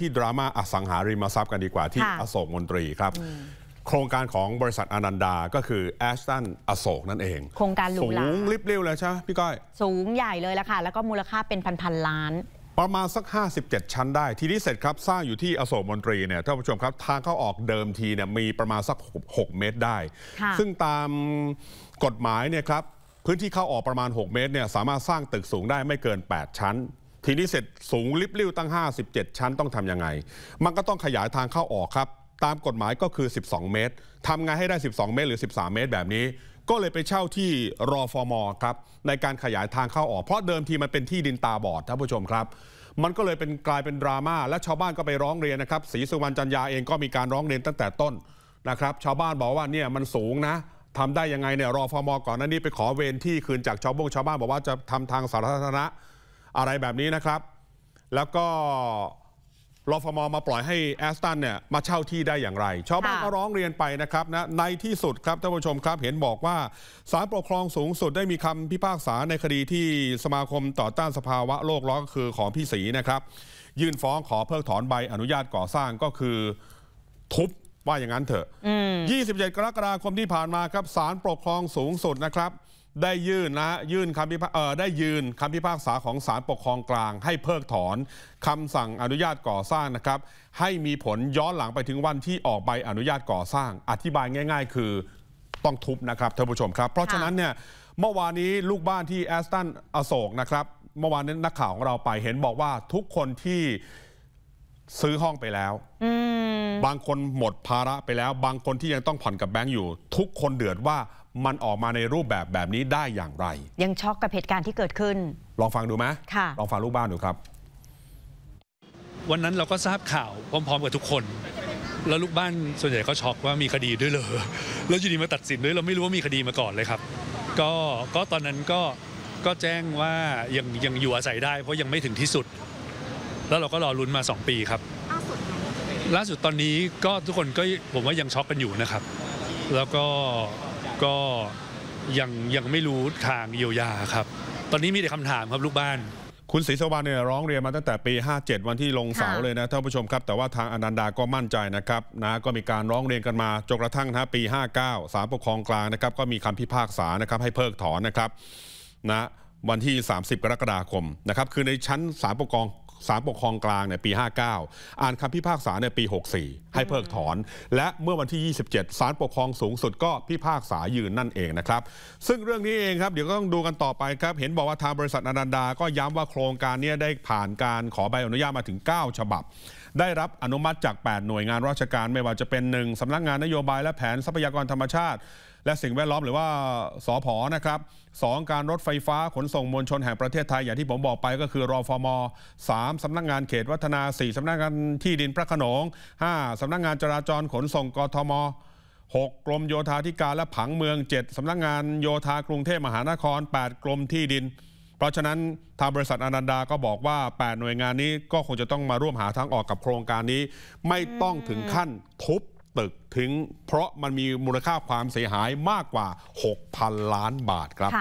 ที่ดราม่าอสังหาริมทรัพย์กันดีกว่าที่อโศกมนตรีครับ โครงการของบริษัทอนันดาก็คือ แอสตันอโศกนั่นเองโครงการหรูหราสูงริบเรีวเลยใช่ไหมพี่ก้อย สูงใหญ่เลยละค่ะ แล้วก็มูลค่าเป็นพันๆล้าน ประมาณสัก 57 ชั้นได้ ทีนี้เสร็จครับสร้างอยู่ที่อโศกมนตรีเนี่ยท่านผู้ชมครับทางเข้าออกเดิมทีเนี่ยมีประมาณสัก6เมตรได้ ซึ่งตามกฎหมายเนี่ยครับพื้นที่เข้าออกประมาณ 6 เมตรเนี่ยสามารถสร้างตึกสูงได้ไม่เกิน 8 ชั้นทีนี้เสร็จสูงลิบลิ่วตั้ง 57 ชั้นต้องทำยังไง มันก็ต้องขยายทางเข้าออกครับตามกฎหมายก็คือ 12 เมตรทำไงให้ได้ 12 เมตรหรือ 13 เมตรแบบนี้ ก็เลยไปเช่าที่รอฟอมอครับในการขยายทางเข้าออก เพราะเดิมทีมันเป็นที่ดินตาบอดท่านผู้ชมครับ มันก็เลยเป็นกลายเป็นดราม่าและชาวบ้านก็ไปร้องเรียนนะครับศรีสุวรรณจันยาเองก็มีการร้องเรียนตั้งแต่ต้นนะครับชาวบ้านบอกว่าเนี่ยมันสูงนะทำได้ยังไงเนี่ยรอฟอมอก่อนนั้นนี่ไปขอเวรที่คืนจากชาวบงชาวบ้านบอกว่าจะทำทางสาธารณะอะไรแบบนี้นะครับ แล้วก็รอฟมมาปล่อยให้แอสตันเนี่ยมาเช่าที่ได้อย่างไรชาวบ้านก็ร้องเรียนไปนะครับนะ ในที่สุดครับท่านผู้ชมครับ เห็นบอกว่าศาลปกครองสูงสุดได้มีคำพิพากษาในคดีที่สมาคมต่อต้านสภาวะโลกร้อนคือของพี่ศรีนะครับ ยื่นฟ้องขอเพิกถอนใบอนุญาตก่อสร้างก็คือทุบว่าอย่างนั้นเถอะ27 กรกฎาคมที่ผ่านมาครับศาลปกครองสูงสุดนะครับได้ยื่นนะยื่นคำพิพากได้ยืนคำพิพากษาของศาลปกครองกลาง ให้เพิกถอนคำสั่งอนุญาตก่อสร้างนะครับ ให้มีผลย้อนหลังไปถึงวันที่ออกใบอนุญาตก่อสร้าง อธิบายง่ายๆ คือต้องทุบนะครับท่านผู้ชม ครับเพราะฉะนั้นเนี่ยเมื่อวานนี้ลูกบ้านที่แอสตันอโศกนะครับเมื่อวานนี้นักข่าวของเราไปเห็นบอกว่าทุกคนที่ซื้อห้องไปแล้วบางคนหมดภาระไปแล้ว บางคนที่ยังต้องผ่อนกับแบงก์อยู่ ทุกคนเดือดว่ามันออกมาในรูปแบบแบบนี้ได้อย่างไร ยังช็อกกับเหตุการณ์ที่เกิดขึ้น ลองฟังดูไหมลองฟังลูกบ้านดูครับ วันนั้นเราก็ทราบข่าวพร้อมๆกับทุกคน แล้วลูกบ้าน ส่วนใหญ่ก็ช็อกว่ามีคดีด้วยเลย แล้วอยู่ดีมาตัดสินด้วยเราไม่รู้ว่ามีคดีมาก่อนเลยครับ ก็ก็ตอนนั้นก็ก็แจ้งว่ายังยังอยู่อาศัยได้ เพราะยังไม่ถึงที่สุด แล้วเราก็รอรุนมา 2 ปีครับ ล่าสุดตอนนี้ก็ทุกคนก็ผมว่ายังช็อกกันอยู่นะครับแล้วก็ก็ยังยังไม่รู้ทางเยียวยาครับ ตอนนี้มีแต่คำถามครับลูกบ้าน คุณศรีสวัสดิ์เนี่ยร้องเรียนมาตั้งแต่ปี57วันที่ลงเสา เลยนะท่านผู้ชมครับ แต่ว่าทางอนันดา ก็มั่นใจนะครับนะก็มีการร้องเรียนกันมา จนกระทั่งนะปี 59ศาลปกครองกลางนะครับก็มีคำพิพากษานะครับให้เพิกถอนนะครับนะวันที่ 30กรกฎาคมนะครับคือในชั้นศาลปกครองศาลปกครองกลางเนี่ยปี 59 อ่านคำพิพากษาในปี 64 ให้เพิกถอน และเมื่อวันที่ 27ศาลปกครองสูงสุดก็พิพากษายืนนั่นเองนะครับ ซึ่งเรื่องนี้เองครับ เดี๋ยวก็ต้องดูกันต่อไปครับ เห็นบอกว่าทางบริษัทอนันดาก็ย้ำว่าโครงการนี้ได้ผ่านการขอใบอนุญาตมาถึง 9 ฉบับ ได้รับอนุมัติจาก 8 หน่วยงานราชการไม่ว่าจะเป็น1สำนักงานนโยบายและแผนทรัพยากรธรรมชาติและสิ่งแวดล้อมหรือว่าสอพอนะครับสองการรถไฟฟ้าขนส่งมวลชนแห่งประเทศไทย อย่างที่ผมบอกไปก็คือรอฟอมสามสำนักงานเขตวัฒนาสี่สำนักงานที่ดินพระขนงห้าสำนักงานจราจรขนส่งกทม 6กรมโยธาธิการและผังเมือง 7สำนักงานโยธากรุงเทพมหานคร 8กรมที่ดิน เพราะฉะนั้นทางบริษัทอนันดาก็บอกว่า 8 หน่วยงานนี้ก็คงจะต้องมาร่วมหาทางออกกับโครงการนี้ ไม่ต้องถึงขั้นทุบตึกถึงเพราะมันมีมูลค่าความเสียหายมากกว่า 6,000 ล้านบาทครับ